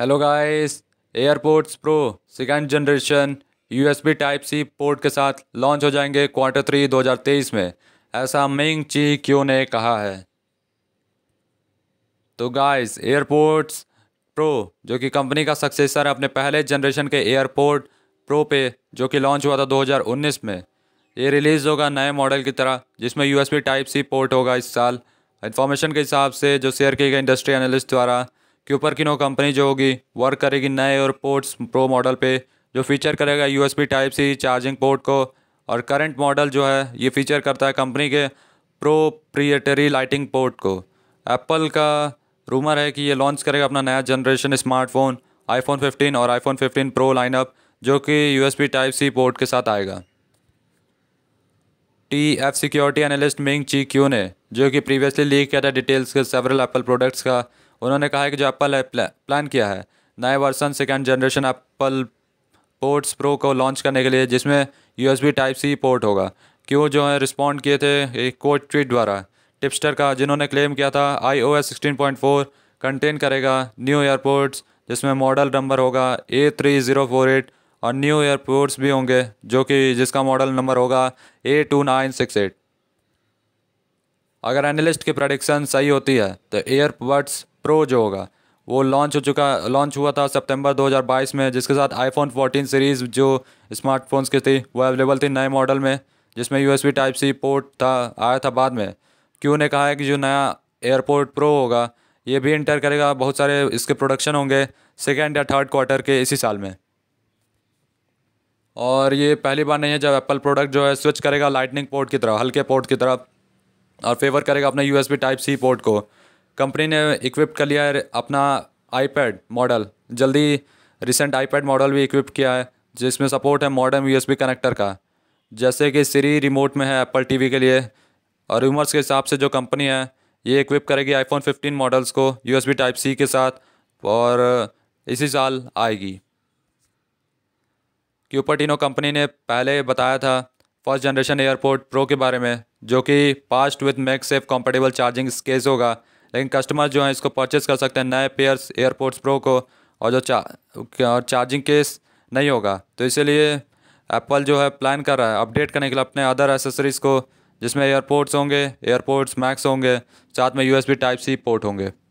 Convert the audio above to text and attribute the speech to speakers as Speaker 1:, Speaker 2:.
Speaker 1: hello guys AirPods pro second generation USB type C port के साथ launch हो जाएंगे क्वार्टर थ्री 2023 में ऐसा मिंग ची क्यों ने कहा है तो गाइस एयरपोर्ट्स प्रो जो कि कंपनी का सक्सेसर है अपने पहले जनरेशन के एयरपोर्ट प्रो पे जो कि लॉन्च हुआ था 2019 में ये रिलीज़ होगा नए मॉडल की तरह जिसमें यू टाइप सी पोर्ट होगा इस साल इन्फॉर्मेशन के हिसाब से जो शेयर की गई इंडस्ट्री एनालिस्ट द्वारा नो कंपनी जो होगी वर्क करेगी नए और पोर्ट्स प्रो मॉडल पे जो फीचर करेगा U type C charging port को और करंट मॉडल जो है ये फीचर करता है कंपनी के प्रोप्रिएटरी लाइटिंग पोर्ट को एप्पल का रूमर है कि ये लॉन्च करेगा अपना नया जनरेशन स्मार्टफोन आईफोन 15 और आईफोन 15 प्रो लाइनअप जो कि यू टाइप सी पोर्ट के साथ आएगा T F security analyst Ming Chi Kuo ने जो कि प्रीवियसली लीक किया था डिटेल्स के सेवरल एप्पल प्रोडक्ट्स का उन्होंने कहा है कि जो एप्पल है प्लान किया है नए version second generation Apple AirPods pro को लॉन्च करने के लिए जिसमें यू टाइप सी पोर्ट होगा क्यों जो है रिस्पॉन्ड किए थे एक कोट ट्वीट द्वारा टिप्स्टर का जिन्होंने क्लेम किया था I O S sixteen point four contain करेगा न्यू एयरपोर्ट्स जिसमें मॉडल नंबर होगा A three zero four eight और न्यू एयरपोर्ट्स भी होंगे जो कि जिसका मॉडल नंबर होगा A two nine six eight अगर एनालिस्ट की प्रडिक्शन सही होती है तो एयरबड्स प्रो जो होगा वो लॉन्च हो चुका लॉन्च हुआ था सितंबर 2022 में जिसके साथ आईफोन 14 सीरीज़ जो स्मार्टफोन्स की थी वो अवेलेबल थी नए मॉडल में जिसमें यूएसबी टाइप सी पोर्ट था आया था बाद में क्यों ने कहा है कि जो नया एयरपोर्ट प्रो होगा ये भी इंटर करेगा बहुत सारे इसके प्रोडक्शन होंगे सेकेंड या थर्ड क्वार्टर के इसी साल में और ये पहली बार नहीं है जब एप्पल प्रोडक्ट जो है स्विच करेगा लाइटनिंग पोर्ट की तरफ हल्के पोर्ट की तरफ और फेवर करेगा अपना यू टाइप सी पोर्ट को कंपनी ने इक्विप कर लिया है अपना आईपैड मॉडल जल्दी रिसेंट आईपैड मॉडल भी इक्विप किया है जिसमें सपोर्ट है मॉडर्न यू कनेक्टर का जैसे कि सीरी रिमोट में है एप्पल टीवी के लिए और रूमर्स के हिसाब से जो कंपनी है ये इक्विप करेगी आईफोन 15 मॉडल्स को यू टाइप सी के साथ और इसी साल आएगी क्यूपर कंपनी ने पहले बताया था फर्स्ट जनरेशन एयरपोर्ट प्रो के बारे में जो कि past with MagSafe compatible charging case होगा लेकिन कस्टमर जो हैं इसको परचेस कर सकते हैं नए पेयर्स एयरपोर्ट्स प्रो को और जो चा और चार्जिंग केस नहीं होगा तो इसीलिए एप्पल जो है प्लान कर रहा है अपडेट करने के लिए अपने अदर एसेसरीज़ को जिसमें एयरपोर्ट्स होंगे एयरपोर्ट्स मैक्स होंगे साथ में यूएसबी टाइप सी पोर्ट होंगे